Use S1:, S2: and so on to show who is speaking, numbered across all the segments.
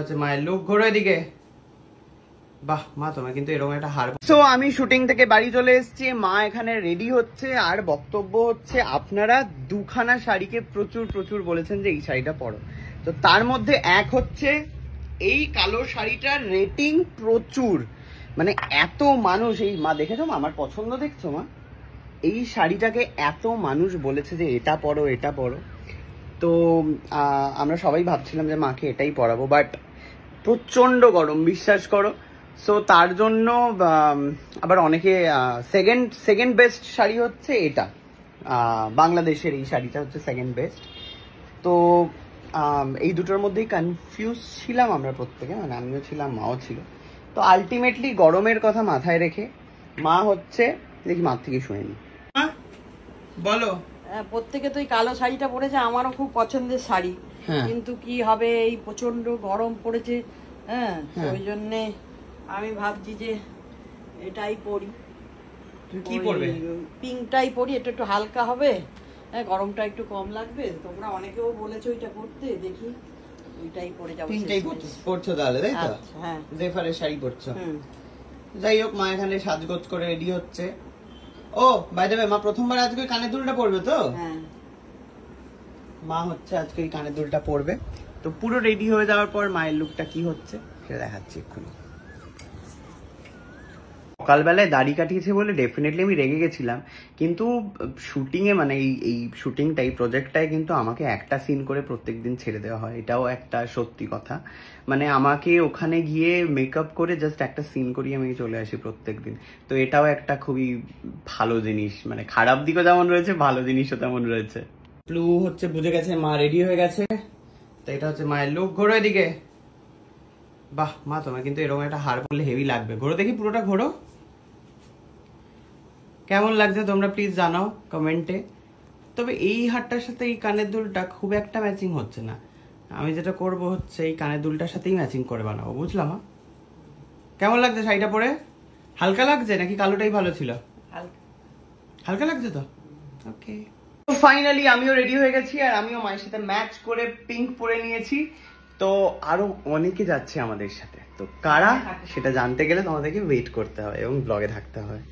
S1: হচ্ছে মায়ের লুক ঘোরো এদিকে বাহ মা তোমার কিন্তু এরকম একটা হার সো আমি শুটিং থেকে বাড়ি চলে এসেছি মা এখানে রেডি হচ্ছে আর বক্তব্য হচ্ছে আপনারা দুখানা শাড়িকে প্রচুর প্রচুর বলেছেন যে এই শাড়িটা পরো তো তার মধ্যে এক হচ্ছে এই কালো শাড়িটার রেটিং প্রচুর মানে এত মানুষ এই মা দেখেছো মা আমার পছন্দ দেখছো মা এই শাড়িটাকে এত মানুষ বলেছে যে এটা পরো এটা পরো তো আমরা সবাই ভাবছিলাম যে মাকে এটাই পরাবো বাট প্রচণ্ড গরম বিশ্বাস করো সো তার জন্য আবার অনেকে সেকেন্ড সেকেন্ড বেস্ট শাড়ি হচ্ছে এটা বাংলাদেশের এই শাড়িটা হচ্ছে সেকেন্ড বেস্ট তো এই দুটোর মধ্যেই কনফিউজ ছিলাম আমরা প্রত্যেকে মানে আমিও ছিলাম মাও ছিল তো আলটিমেটলি গরমের কথা মাথায় রেখে মা হচ্ছে দেখি মার থেকে শুনে নি বলো হ্যাঁ, প্রত্যেকে তো এই কালো শাড়িটা পরেছে আমারও খুব পছন্দের শাড়ি হ্যাঁ। কিন্তু কি হবে এই প্রচন্ড গরম পড়েছে হ্যাঁ? হ্যাঁ ওই জন্যে আমি ভাবছি যে এটাই পড়ি কি পড়বে পিঙ্কটাই পড়ি এটা একটু হালকা হবে হ্যাঁ গরমটা একটু কম লাগবে তোমরা অনেকেও বলেছো ওইটা করতে দেখি ওইটাই পরে আচ্ছা, হ্যাঁ শাড়ি পরছো যাই হোক মা এখানে সাজগোজ করে রেডি হচ্ছে ও বাই মা প্রথমবার আজকে কানের দুলটা পরবে তো হ্যাঁ মা হচ্ছে আজকে এই কানের দুলটা পরবে তো পুরো রেডি হয়ে যাওয়ার পর মায়ের লুকটা কি হচ্ছে সেটা দেখাচ্ছি এক্ষুনি সকালবেলায় দাড়ি কাটিয়েছে বলে ডেফিনেটলি আমি রেগে গেছিলাম কিন্তু শুটিংয়ে মানে এই এই শুটিংটা এই প্রজেক্টটায় কিন্তু আমাকে একটা সিন করে প্রত্যেক দিন ছেড়ে দেওয়া হয় এটাও একটা সত্যি কথা মানে আমাকে ওখানে গিয়ে মেকআপ করে জাস্ট একটা সিন করিয়ে আমি চলে আসি প্রত্যেক দিন তো এটাও একটা খুবই ভালো জিনিস মানে খারাপ দিকও যেমন রয়েছে ভালো জিনিসও তেমন রয়েছে প্লু হচ্ছে বুঝে গেছে মা রেডি হয়ে গেছে তো এটা হচ্ছে মায়ের লোক ঘোরো এদিকে বাহ মা তোমার কিন্তু এরকম একটা হার পরলে হেভি লাগবে ঘোরো দেখি পুরোটা ঘোরো কেমন লাগছে তোমরা প্লিজ জানাও কমেন্টে তবে এই হারটার সাথে এই কানের দুলটা খুব একটা ম্যাচিং হচ্ছে না আমি যেটা করব হচ্ছে এই কানের দুলটার সাথেই ম্যাচিং করে বানাবো বুঝলাম কেমন লাগছে শাড়িটা পরে হালকা লাগছে নাকি কালোটাই ভালো ছিল হালকা লাগছে তো ওকে ফাইনালি আমিও রেডি হয়ে গেছি আর আমিও মায়ের সাথে ম্যাচ করে পিঙ্ক পরে নিয়েছি তো আরো অনেকে যাচ্ছে আমাদের সাথে তো কারা সেটা জানতে গেলে তোমাদেরকে ওয়েট করতে হয় এবং ব্লগে থাকতে হয়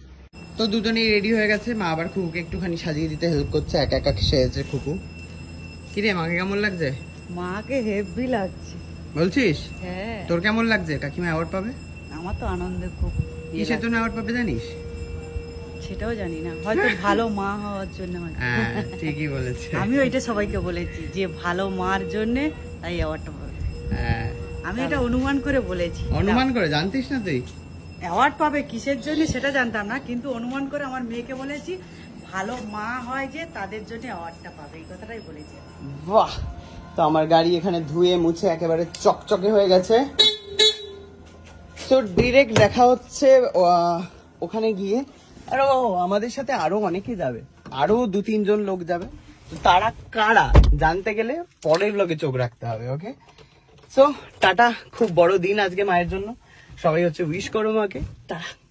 S1: তো দুজনেই রেডি হয়ে গেছে মা আবার খুকুকে একটুখানি সাজিয়ে দিতে হেল্প করছে একা এক সেজেছে খুকু কিরে মাকে কেমন লাগছে মাকে হেভি লাগছে বলছিস হ্যাঁ তোর কেমন লাগছে কাকিমা অ্যাওয়ার্ড পাবে আমার তো আনন্দে খুব কিসের জন্য অ্যাওয়ার্ড পাবে জানিস সেটাও জানি না হয়তো ভালো মা হওয়ার জন্য মানে। হ্যাঁ, ঠিকই বলেছে আমি ওইটা সবাইকে বলেছি যে ভালো মার জন্যে তাই অ্যাওয়ার্ডটা আমি এটা অনুমান করে বলেছি অনুমান করে জানতিস না তুই অ্যাওয়ার্ড পাবে কিসের জন্য সেটা জানতাম না কিন্তু অনুমান করে আমার মেয়েকে বলেছি ভালো মা হয় যে তাদের জন্য অ্যাওয়ার্ডটা পাবে এই কথাটাই বলেছি বাহ তো আমার গাড়ি এখানে ধুয়ে মুছে একেবারে চকচকে হয়ে গেছে তো ডিরেক্ট দেখা হচ্ছে ওখানে গিয়ে আর ও আমাদের সাথে আরো অনেকে যাবে আরো দু তিনজন লোক যাবে তো তারা কারা জানতে গেলে পরের লোকে চোখ রাখতে হবে ওকে সো টাটা খুব বড় দিন আজকে মায়ের জন্য সবাই হচ্ছে উইশ করো মাকে টাটা